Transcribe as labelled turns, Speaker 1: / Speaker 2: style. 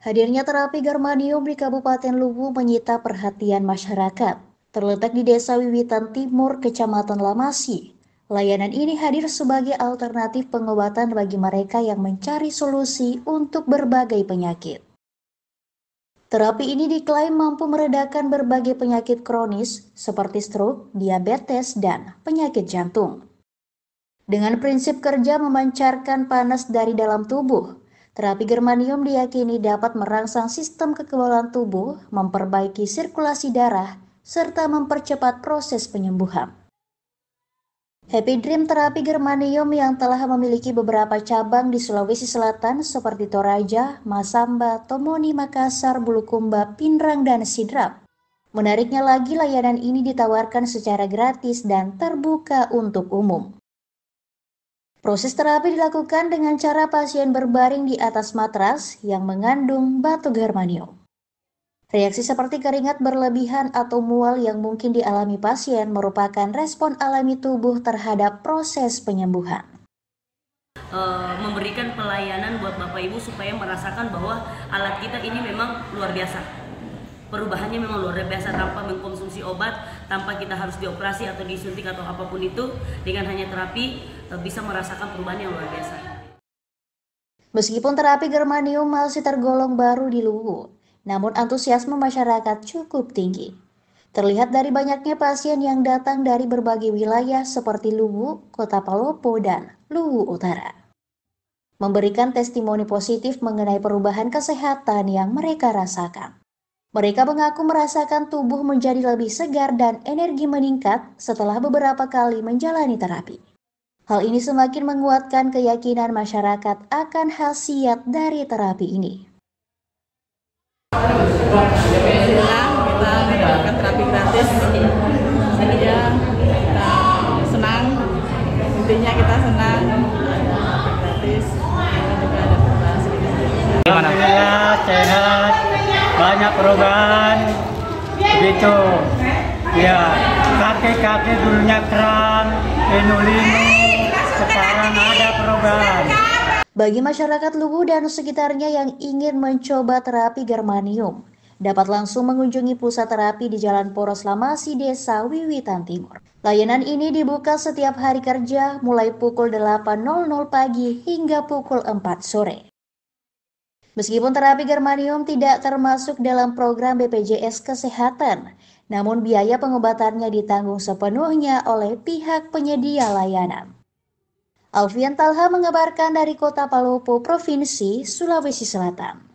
Speaker 1: Hadirnya terapi germanium di Kabupaten Luwu menyita perhatian masyarakat. Terletak di Desa Wiwitan Timur, Kecamatan Lamasi. Layanan ini hadir sebagai alternatif pengobatan bagi mereka yang mencari solusi untuk berbagai penyakit. Terapi ini diklaim mampu meredakan berbagai penyakit kronis seperti stroke, diabetes, dan penyakit jantung. Dengan prinsip kerja memancarkan panas dari dalam tubuh, Terapi germanium diyakini dapat merangsang sistem kekebalan tubuh, memperbaiki sirkulasi darah, serta mempercepat proses penyembuhan. Happy Dream Terapi Germanium yang telah memiliki beberapa cabang di Sulawesi Selatan seperti Toraja, Masamba, Tomoni, Makassar, Bulukumba, Pinrang, dan Sidrap. Menariknya lagi layanan ini ditawarkan secara gratis dan terbuka untuk umum. Proses terapi dilakukan dengan cara pasien berbaring di atas matras yang mengandung batu germanium. Reaksi seperti keringat berlebihan atau mual yang mungkin dialami pasien merupakan respon alami tubuh terhadap proses penyembuhan. Eh, memberikan pelayanan buat Bapak Ibu supaya merasakan bahwa alat kita ini memang luar biasa perubahannya memang luar biasa tanpa mengkonsumsi obat, tanpa kita harus dioperasi atau disuntik atau apapun itu, dengan hanya terapi eh, bisa merasakan perubahan yang luar biasa. Meskipun terapi germanium masih tergolong baru di Luwu, namun antusiasme masyarakat cukup tinggi. Terlihat dari banyaknya pasien yang datang dari berbagai wilayah seperti Luwu, Kota Palopo, dan Luwu Utara. Memberikan testimoni positif mengenai perubahan kesehatan yang mereka rasakan. Mereka mengaku merasakan tubuh menjadi lebih segar dan energi meningkat setelah beberapa kali menjalani terapi. Hal ini semakin menguatkan keyakinan masyarakat akan khasiat dari terapi ini. banyak perubahan begitu ya kakek-kakek dulunya kram linu sekarang ada perubahan bagi masyarakat Luwu dan sekitarnya yang ingin mencoba terapi germanium dapat langsung mengunjungi pusat terapi di Jalan Poros Lamasi, Desa Wiwitan Timur. Layanan ini dibuka setiap hari kerja mulai pukul 8.00 pagi hingga pukul 4 sore. Meskipun terapi germanium tidak termasuk dalam program BPJS Kesehatan, namun biaya pengobatannya ditanggung sepenuhnya oleh pihak penyedia layanan. Alfian Talha mengabarkan dari kota Palopo, Provinsi Sulawesi Selatan.